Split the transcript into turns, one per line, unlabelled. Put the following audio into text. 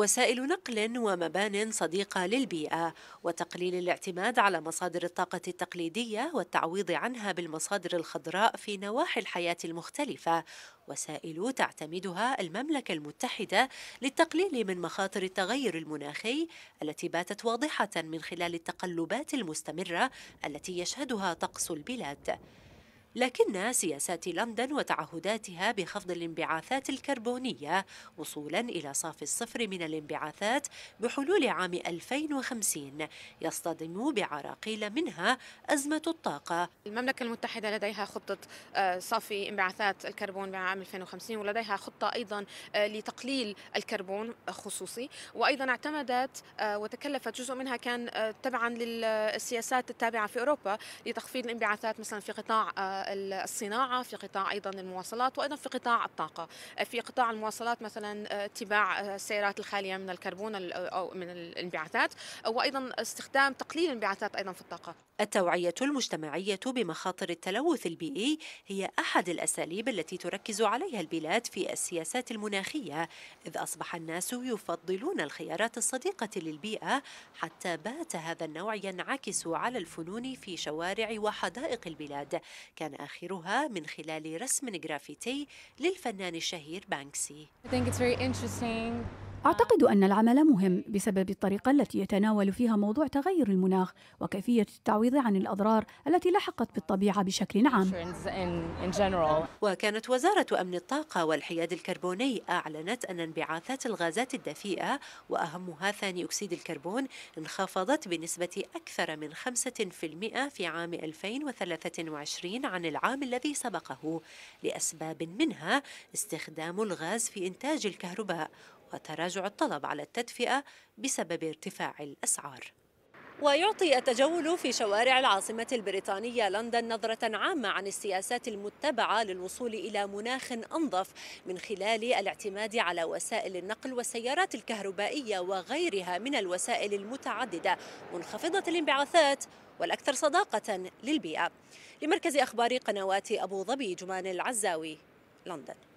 وسائل نقل ومبان صديقة للبيئة وتقليل الاعتماد على مصادر الطاقة التقليدية والتعويض عنها بالمصادر الخضراء في نواحي الحياة المختلفة وسائل تعتمدها المملكة المتحدة للتقليل من مخاطر التغير المناخي التي باتت واضحة من خلال التقلبات المستمرة التي يشهدها طقس البلاد لكن سياسات لندن وتعهداتها بخفض الانبعاثات الكربونية وصولا إلى صافي الصفر من الانبعاثات بحلول عام 2050 يصطدم بعراقيل منها أزمة الطاقة المملكة المتحدة لديها خطة آه، صافي
انبعاثات الكربون بعام 2050 ولديها خطة أيضا آه، لتقليل الكربون خصوصي وأيضا اعتمدت آه، وتكلفت جزء منها كان تبعا للسياسات التابعة في أوروبا لتخفيض الانبعاثات مثلا في قطاع الصناعه في قطاع ايضا المواصلات وايضا في قطاع الطاقه في قطاع المواصلات مثلا آه، اتباع آه، السيارات الخاليه من الكربون او من الانبعاثات وايضا استخدام تقليل الانبعاثات ايضا في الطاقه
التوعيه المجتمعيه بمخاطر التلوث البيئي هي احد الاساليب التي تركز عليها البلاد في السياسات المناخيه اذ اصبح الناس يفضلون الخيارات الصديقه للبيئه حتى بات هذا النوع ينعكس على الفنون في شوارع وحدائق البلاد كان كان آخرها من خلال رسم جرافيتي للفنان الشهير بانكسي. I think it's very interesting أعتقد أن العمل مهم بسبب الطريقة التي يتناول فيها موضوع تغير المناخ وكيفية التعويض عن الأضرار التي لحقت بالطبيعة بشكل عام. وكانت وزارة أمن الطاقة والحياد الكربوني أعلنت أن انبعاثات الغازات الدفيئة وأهمها ثاني أكسيد الكربون انخفضت بنسبة أكثر من 5% في عام 2023 عن العام الذي سبقه لأسباب منها استخدام الغاز في إنتاج الكهرباء وتراجع الطلب على التدفئة بسبب ارتفاع الأسعار ويعطي التجول في شوارع العاصمة البريطانية لندن نظرة عامة عن السياسات المتبعة للوصول إلى مناخ أنظف من خلال الاعتماد على وسائل النقل والسيارات الكهربائية وغيرها من الوسائل المتعددة منخفضة الانبعاثات والأكثر صداقة للبيئة لمركز أخبار قنوات أبو ظبي جمان العزاوي لندن